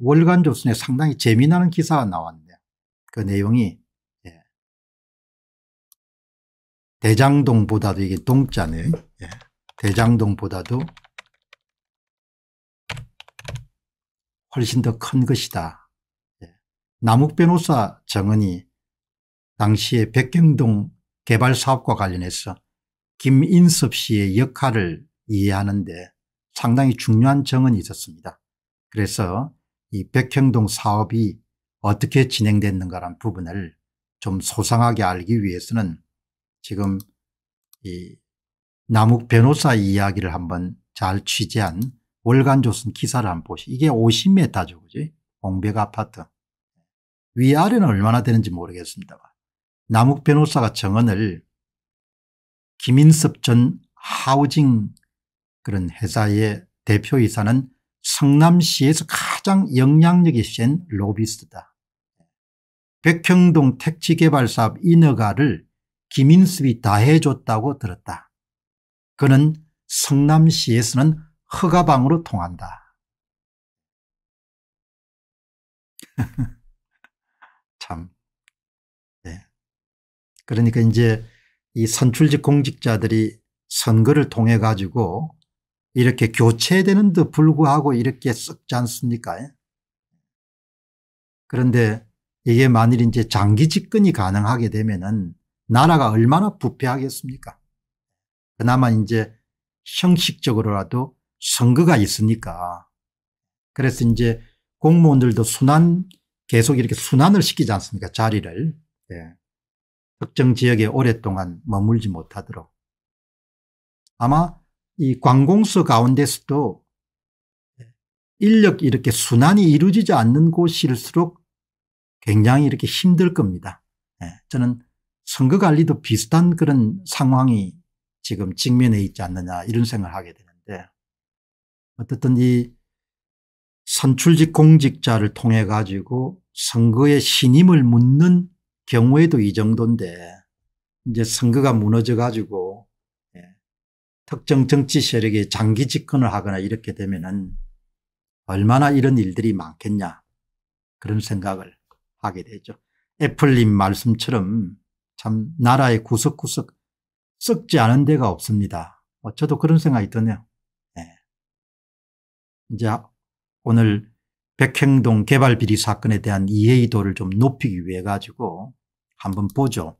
월간 조선에 상당히 재미나는 기사가 나왔네요그 내용이 예. 대장동보다도 이게 동자네 예. 대장동보다도 훨씬 더 큰 것이다. 예. 남욱 변호사 정은이 당시에 백경동 개발 사업과 관련해서 김인섭 씨의 역할을 이해하는데 상당히 중요한 정언이 있었습니다. 그래서 이 백형동 사업이 어떻게 진행됐는가란 부분을 좀 소상하게 알기 위해서는 지금 이 남욱 변호사 이야기를 한번 잘 취재한 월간 조선 기사를 한번 보시. 이게 50m죠, 그지? 공백 아파트. 위아래는 얼마나 되는지 모르겠습니다만 남욱 변호사가 정언을 김인섭 전 하우징 그런 회사의 대표이사는 성남시에서 가장 영향력이 센 로비스트다. 백평동 택지개발사업 인허가를 김인습이 다 해줬다고 들었다. 그는 성남시에서는 허가방으로 통한다. 참. 네. 그러니까 이제 이 선출직 공직자들이 선거를 통해 가지고 이렇게 교체되는데 불구하고 이렇게 썩지 않습니까? 그런데 이게 만일 이제 장기 집권이 가능하게 되면은 나라가 얼마나 부패하겠습니까? 그나마 이제 형식적으로라도 선거가 있으니까 그래서 이제 공무원들도 순환 계속 이렇게 순환을 시키지 않습니까 자리를 예. 특정 지역에 오랫동안 머물지 못하도록 아마 이 관공서 가운데서도 인력 이렇게 순환이 이루어지지 않는 곳일수록 굉장히 이렇게 힘들 겁니다. 예, 저는 선거 관리도 비슷한 그런 상황이 지금 직면해 있지 않느냐 이런 생각을 하게 되는데 어쨌든 이 선출직 공직자를 통해 가지고 선거에 신임을 묻는 경우에도 이 정도인데 이제 선거가 무너져 가지고 특정 정치 세력이 장기 집권을 하거나 이렇게 되면은 얼마나 이런 일들이 많겠냐 그런 생각을 하게 되죠. 애플님 말씀처럼 참 나라의 구석구석 썩지 않은 데가 없습니다. 뭐 저도 그런 생각이 드네요. 네. 이제 오늘 백행동 개발 비리 사건에 대한 이해도를 의좀 높이기 위해 가지고 한번 보죠.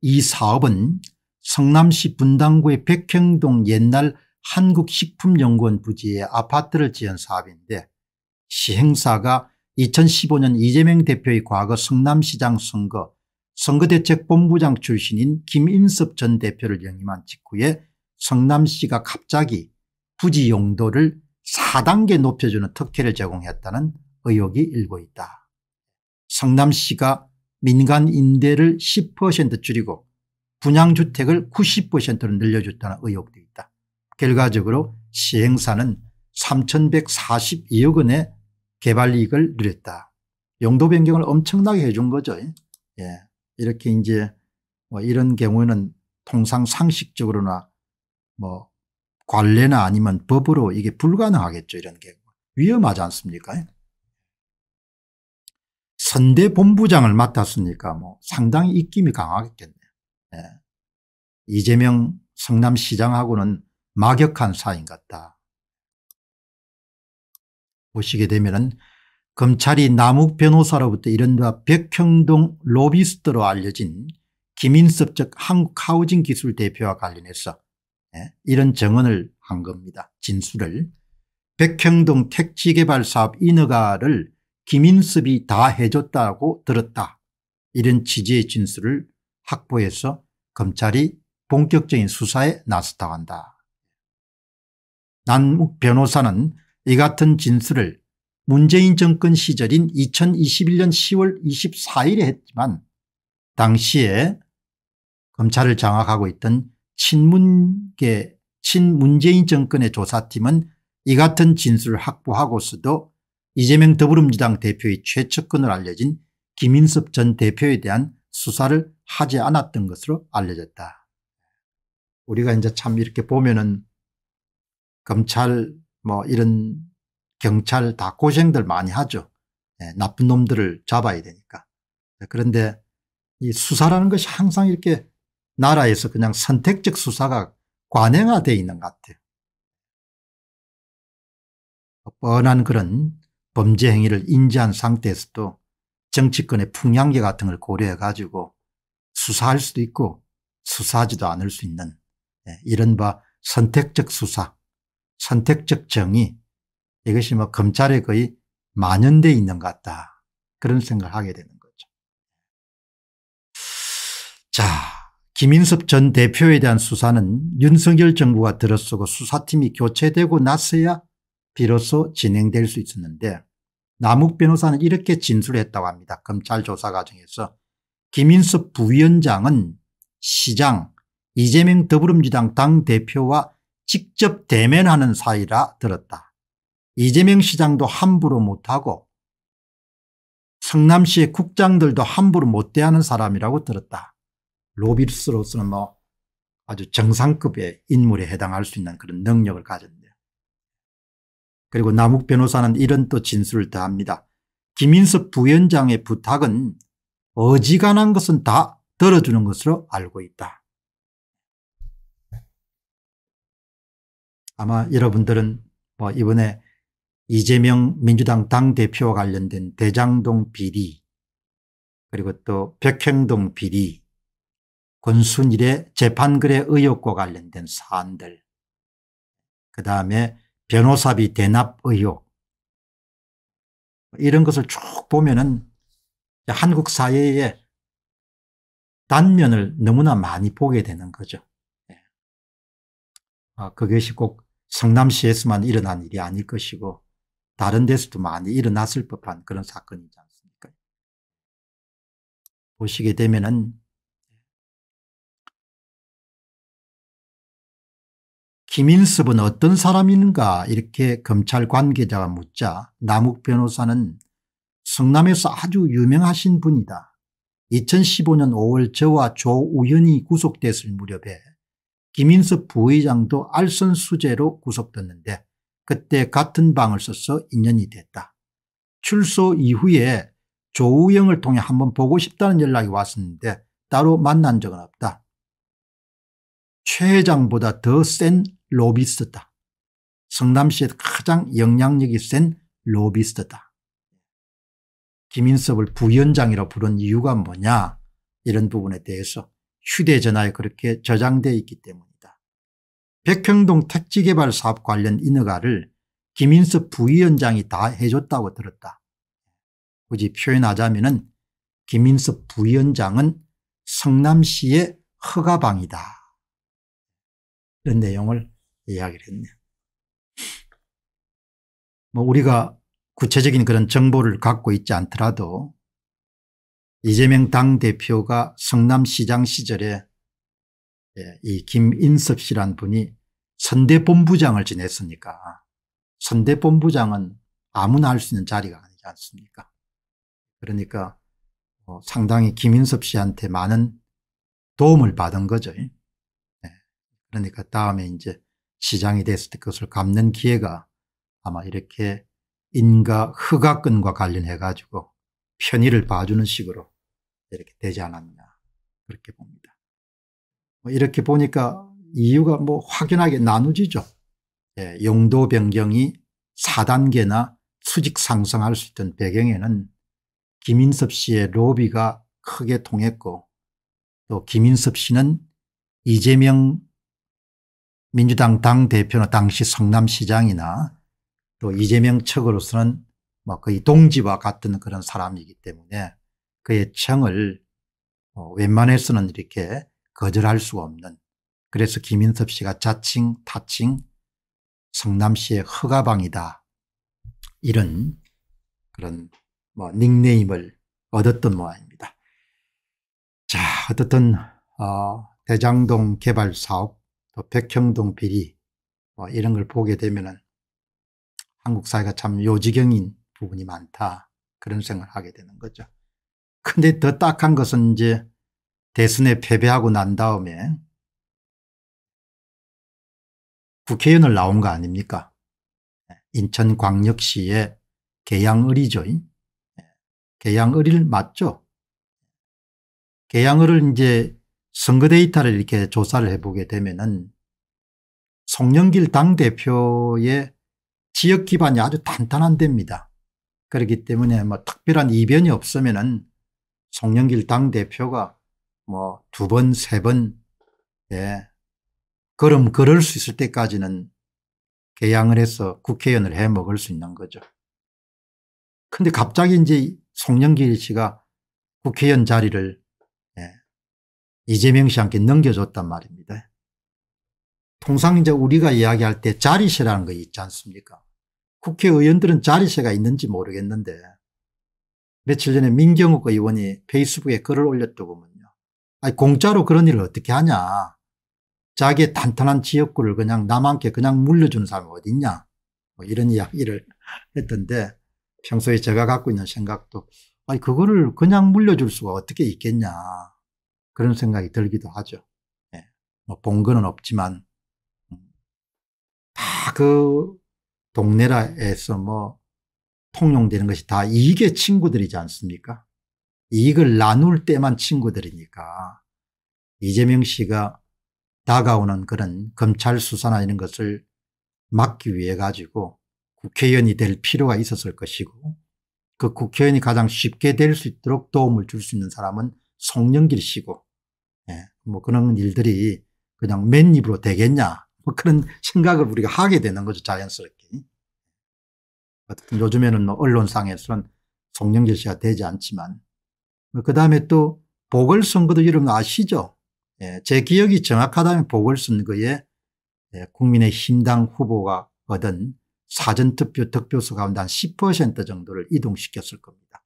이 사업은 성남시 분당구의 백형동 옛날 한국식품연구원 부지에 아파트를 지은 사업인데 시행사가 2015년 이재명 대표의 과거 성남시장 선거 선거대책본부장 출신인 김인섭 전 대표를 영임한 직후에 성남시가 갑자기 부지 용도를 4단계 높여주는 특혜를 제공했다는 의혹이 일고 있다. 성남시가 민간 임대를 10% 줄이고 분양주택을 90%로 늘려줬다는 의혹도 있다. 결과적으로 시행사는 3142억 원의 개발이익을 누렸다. 용도 변경을 엄청나게 해준 거죠. 예. 이렇게 이제 뭐 이런 경우에는 통상 상식적으로나 뭐 관례나 아니면 법으로 이게 불가능하겠죠. 이런 경우. 위험하지 않습니까? 선대 본부장을 맡았으니까 뭐 상당히 입김이 강하겠겠 예. 이재명 성남시장하고는 막역한 사인 같다. 보시게 되면 검찰이 남욱 변호사로부터 이른바 백형동 로비스트로 알려진 김인섭 즉 한국하우징기술대표와 관련해서 예, 이런 정언을한 겁니다. 진술을 백형동 택지개발사업 인허가를 김인섭이 다 해줬다고 들었다. 이런 취지의 진술을 확보해서 검찰이 본격적인 수사에 나섰다고 한다. 난욱 변호사는 이 같은 진술을 문재인 정권 시절인 2021년 10월 24일에 했지만 당시에 검찰을 장악하고 있던 친문계 친문재인 정권의 조사팀은 이 같은 진술을 확보하고서도 이재명 더불어민주당 대표의 최측근으로 알려진 김인섭 전 대표에 대한 수사를 하지 않았던 것으로 알려졌다. 우리가 이제 참 이렇게 보면은 검찰 뭐 이런 경찰 다 고생들 많이 하죠. 네, 나쁜 놈들을 잡아야 되니까. 그런데 이 수사라는 것이 항상 이렇게 나라에서 그냥 선택적 수사가 관행화되어 있는 것 같아요. 뻔한 그런 범죄 행위를 인지한 상태에서도 정치권의 풍향계 같은 걸 고려해 가지고 수사할 수도 있고 수사하지도 않을 수 있는 예, 이른바 선택적 수사, 선택적 정의 이것이 뭐 검찰에 거의 만연되어 있는 것 같다. 그런 생각을 하게 되는 거죠. 자, 김인섭 전 대표에 대한 수사는 윤석열 정부가 들어서고 수사팀이 교체되고 나서야 비로소 진행될 수 있었는데 남욱 변호사는 이렇게 진술했다고 합니다. 검찰 조사 과정에서 김인섭 부위원장은 시장 이재명 더불어민주당 당대표와 직접 대면하는 사이라 들었다. 이재명 시장도 함부로 못하고 성남시의 국장들도 함부로 못 대하는 사람이라고 들었다. 로비스로서는 뭐 아주 정상급의 인물에 해당할 수 있는 그런 능력을 가졌네요. 그리고 남욱 변호사는 이런 또 진술을 더합니다. 김인섭 부위원장의 부탁은 어지간한 것은 다 들어주는 것으로 알고 있다. 아마 여러분들은 뭐 이번에 이재명 민주당 당대표와 관련된 대장동 비리 그리고 또 백행동 비리 권순일의 재판글의 의혹과 관련된 사안들 그 다음에 변호사비 대납 의혹 이런 것을 쭉 보면 은 한국 사회의 단면을 너무나 많이 보게 되는 거죠. 예. 아, 그것이 꼭 성남시에서만 일어난 일이 아닐 것이고 다른 데서도 많이 일어났을 법한 그런 사건이지 않습니까? 보시게 되면은 김인섭은 어떤 사람인가 이렇게 검찰 관계자가 묻자 남욱 변호사는 성남에서 아주 유명하신 분이다. 2015년 5월 저와 조우현이 구속됐을 무렵에 김인섭 부의장도 알선수재로 구속됐는데 그때 같은 방을 써서 인연이 됐다. 출소 이후에 조우영을 통해 한번 보고 싶다는 연락이 왔었는데 따로 만난 적은 없다. 최 회장보다 더 센 로비스트다. 성남시에 가장 영향력이 센 로비스트다. 김인섭을 부위원장이라 고 부른 이유가 뭐냐 이런 부분에 대해서 휴대전화에 그렇게 저장되어 있기 때문이다. 백형동 택지개발 사업 관련 인허가를 김인섭 부위원장이 다 해줬다고 들었다. 굳이 표현하자면 김인섭 부위원장은 성남시의 허가방이다. 이런 내용을 이야기를 했네요. 뭐 우리가 구체적인 그런 정보를 갖고 있지 않더라도 이재명 당대표가 성남시장 시절에 예, 이 김인섭 씨란 분이 선대본부장을 지냈으니까 선대본부장은 아무나 할 수 있는 자리가 아니지 않습니까 그러니까 어, 상당히 김인섭 씨한테 많은 도움을 받은 거죠. 예. 그러니까 다음에 이제 시장이 됐을 때 그것을 갚는 기회가 아마 이렇게 인가 허가권과 관련해 가지고 편의를 봐주는 식으로 이렇게 되지 않았냐 그렇게 봅니다. 뭐 이렇게 보니까 이유가 뭐 확연하게 나누지죠. 예, 용도 변경이 4단계나 수직 상승할 수 있던 배경에는 김인섭 씨의 로비가 크게 통했고 또 김인섭 씨는 이재명 민주당 당대표나 당시 성남시장이나 또 이재명 측으로서는 뭐 거의 동지와 같은 그런 사람이기 때문에 그의 청을 어, 웬만해서는 이렇게 거절할 수가 없는 그래서 김인섭 씨가 자칭 타칭 성남시의 허가방이다 이런 그런 뭐 닉네임을 얻었던 모양입니다. 자 어떻든 어, 대장동 개발 사업 또 백형동 비리 뭐 이런 걸 보게 되면은 한국 사회가 참 요지경인 부분이 많다. 그런 생각을 하게 되는 거죠. 근데 더 딱한 것은 이제 대선에 패배하고 난 다음에 국회의원을 나온 거 아닙니까? 예, 인천광역시의 계양을이죠. 예, 계양을일 맞죠? 계양을을 이제 선거 데이터를 이렇게 조사를 해보게 되면은 송영길 당대표의 지역 기반이 아주 단단한 데입니다. 그렇기 때문에 뭐 특별한 이변이 없으면은 송영길 당대표가 뭐 두 번, 세 번, 예, 걸음 걸을 수 있을 때까지는 개항을 해서 국회의원을 해 먹을 수 있는 거죠. 근데 갑자기 이제 송영길 씨가 국회의원 자리를 예, 이재명 씨한테 넘겨줬단 말입니다. 통상 이제 우리가 이야기할 때 자리시라는 거 있지 않습니까? 국회의원들은 자리세가 있는지 모르겠는데 며칠 전에 민경욱 의원이 페이스북에 글을 올렸더군요. 아니 공짜로 그런 일을 어떻게 하냐. 자기의 탄탄한 지역구를 그냥 남한테 그냥 물려주 사람이 어딨냐. 뭐 이런 이야기를 했던데 평소에 제가 갖고 있는 생각도 아니 그거를 그냥 물려줄 수가 어떻게 있겠냐. 그런 생각이 들기도 하죠. 예. 뭐본 거는 없지만 음. 다그 동네라에서 뭐 통용되는 것이 다 이익의 친구들이지 않습니까? 이익을 나눌 때만 친구들이니까 이재명 씨가 다가오는 그런 검찰 수사나 이런 것을 막기 위해 가지고 국회의원이 될 필요가 있었을 것이고 그 국회의원이 가장 쉽게 될 수 있도록 도움을 줄 수 있는 사람은 송영길 씨고 예. 뭐 그런 일들이 그냥 맨입으로 되겠냐 뭐 그런 생각을 우리가 하게 되는 거죠 자연스럽게. 어쨌든 요즘에는 뭐 언론상에서는 성령 제시가 되지 않지만 뭐 그 다음에 또 보궐선거도 이러분 아시죠? 예, 제 기억이 정확하다면 보궐선거에 예, 국민의힘당 후보가 얻은 사전투표 득표수 가운데 한 10% 정도를 이동시켰을 겁니다.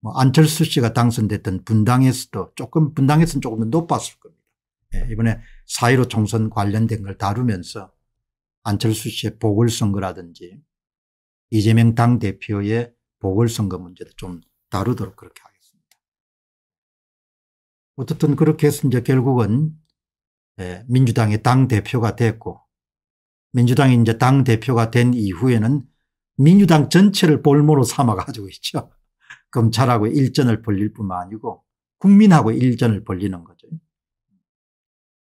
뭐 안철수 씨가 당선됐던 분당에서도 조금 분당에서는 조금 더 높았을 겁니다. 예, 이번에 4.15 총선 관련된 걸 다루면서 안철수 씨의 보궐선거라든지 이재명 당대표의 보궐선거 문제도 좀 다루도록 그렇게 하겠습니다. 어쨌든 그렇게 해서 이제 결국은 예, 민주당의 당대표가 됐고 민주당이 이제 당대표가 된 이후에는 민주당 전체를 볼모로 삼아가지고 있죠. 검찰하고 일전을 벌릴 뿐만 아니고 국민하고 일전을 벌리는 거죠.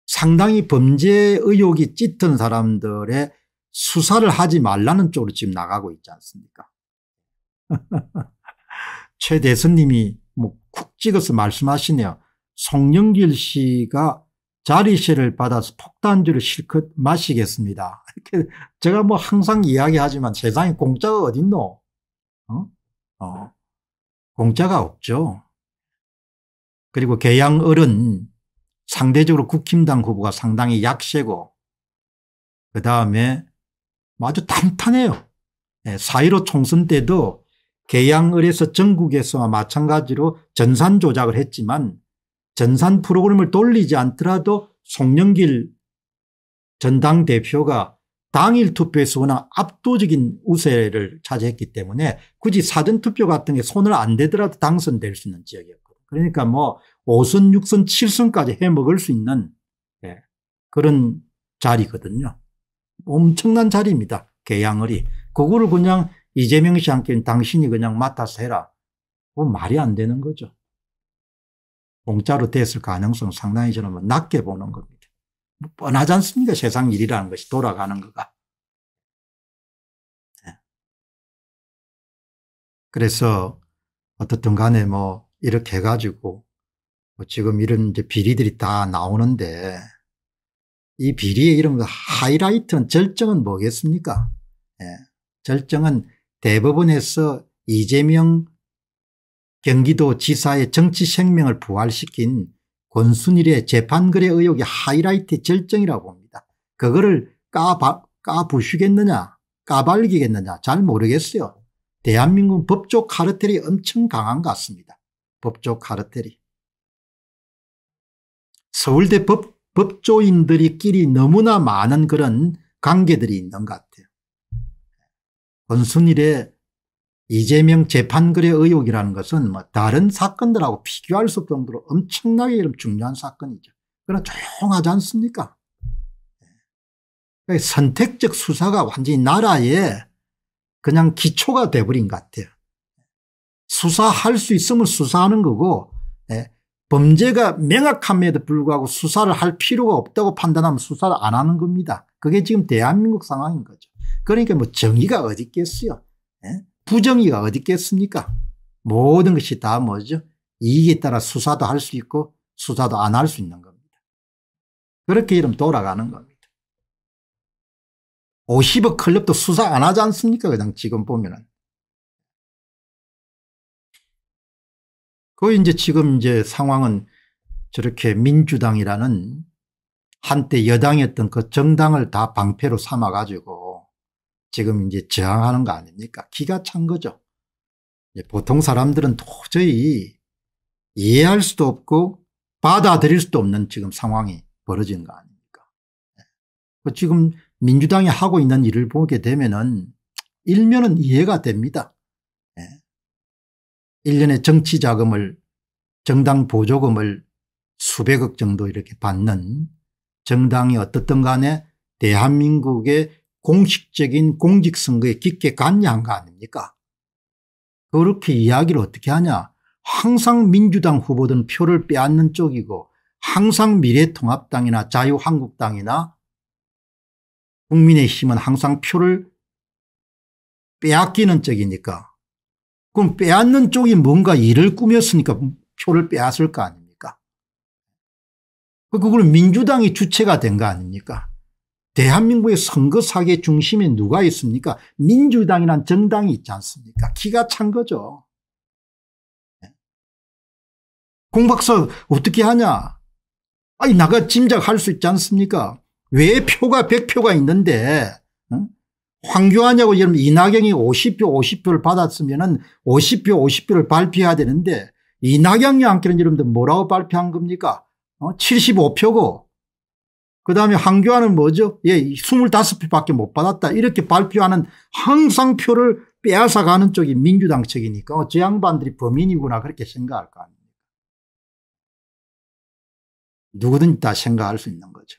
상당히 범죄 의혹이 짙은 사람들의 수사를 하지 말라는 쪽으로 지금 나가고 있지 않습니까? 최 대선님이 뭐쿡 찍어서 말씀하시네요. 송영길 씨가 자리세를 받아서 폭탄주를 실컷 마시겠습니다. 이렇게 제가 뭐 항상 이야기하지만 세상에 공짜가 어딨노? 어? 어. 공짜가 없죠. 그리고 개양을은 상대적으로 국힘당 후보가 상당히 약세고 그 다음에 아주 탄탄해요. 예, 사일오 총선 때도 계양을에서 전국에서 마찬가지로 전산 조작을 했지만 전산 프로그램을 돌리지 않더라도 송영길 전당대표가 당일 투표에서 워낙 압도적인 우세를 차지했기 때문에 굳이 사전투표 같은 게 손을 안 대더라도 당선될 수 있는 지역이었거든요. 그러니까 뭐 5선, 6선, 7선까지 해먹을 수 있는 예, 그런 자리거든요. 엄청난 자리입니다. 개양을이. 그거를 그냥 이재명 씨한테 당신이 그냥 맡아서 해라. 그 말이 안 되는 거죠. 공짜로 됐을 가능성 상당히 저는 뭐 낮게 보는 겁니다. 뭐 뻔하지 않습니까? 세상 일이라는 것이 돌아가는 거가. 네. 그래서 어떻든 간에 뭐 이렇게 해가지고 뭐 지금 이런 이제 비리들이 다 나오는데 이 비리의 이름 하이라이트는 절정은 뭐겠습니까? 예. 절정은 대법원에서 이재명 경기도 지사의 정치 생명을 부활시킨 권순일의 재판거래 의혹이 하이라이트 절정이라고 봅니다. 그거를 까바, 까부시겠느냐 까발리겠느냐 잘 모르겠어요. 대한민국 법조 카르텔이 엄청 강한 것 같습니다. 법조 카르텔이. 서울대 법 법조인들이끼리 너무나 많은 그런 관계들이 있는 것 같아요. 권순일의 이재명 재판글의 의혹이라는 것은 뭐 다른 사건들하고 비교할 수 없을 정도로 엄청나게 중요한 사건이죠. 그러나 조용하지 않습니까? 예. 선택적 수사가 완전히 나라의 그냥 기초가 돼버린 것 같아요. 수사할 수 있으면 수사하는 거고 범죄가 명확함에도 불구하고 수사를 할 필요가 없다고 판단하면 수사를 안 하는 겁니다. 그게 지금 대한민국 상황인 거죠. 그러니까 뭐 정의가 어디 있겠어요. 예? 부정의가 어디 있겠습니까. 모든 것이 다 뭐죠. 이익에 따라 수사도 할 수 있고 수사도 안 할 수 있는 겁니다. 그렇게 이름 돌아가는 겁니다. 50억 클럽도 수사 안 하지 않습니까? 그냥 지금 보면은. 그 이제 지금 이제 상황은 저렇게 민주당이라는 한때 여당이었던 그 정당을 다 방패로 삼아 가지고 지금 이제 저항하는 거 아닙니까? 기가 찬 거죠. 보통 사람들은 도저히 이해할 수도 없고 받아들일 수도 없는 지금 상황이 벌어진 거 아닙니까? 예. 그 지금 민주당이 하고 있는 일을 보게 되면은 일면은 이해가 됩니다. 1년의 정치 자금을 정당 보조금을 수백억 정도 이렇게 받는 정당이 어떻든 간에 대한민국의 공식적인 공직선거에 깊게 갔냐 한 거 아닙니까 그렇게 이야기를 어떻게 하냐 항상 민주당 후보든 표를 빼앗는 쪽이고 항상 미래통합당이나 자유한국당이나 국민의힘은 항상 표를 빼앗기는 쪽이니까 그럼 빼앗는 쪽이 뭔가 일을 꾸몄으니까 표를 빼앗을 거 아닙니까? 그걸 민주당이 주체가 된 거 아닙니까? 대한민국의 선거 사기 중심에 누가 있습니까? 민주당이란 정당이 있지 않습니까? 기가 찬 거죠. 공박사 어떻게 하냐? 아니 나가 짐작할 수 있지 않습니까? 왜 표가 100표가 있는데 황교안하고 이 여러분 이낙연이 50표 50표를 받았으면 은 50표 50표를 발표해야 되는데 이낙연이 안께는 여러분들 뭐라고 발표한 겁니까 어? 75표고 그 다음에 황교안은 뭐죠 예 25표밖에 못 받았다 이렇게 발표하는 항상 표를 빼앗아가는 쪽이 민주당 측이니까 어, 저 양반들이 범인이구나 그렇게 생각할 거 아닙니까 누구든 지다 생각할 수 있는 거죠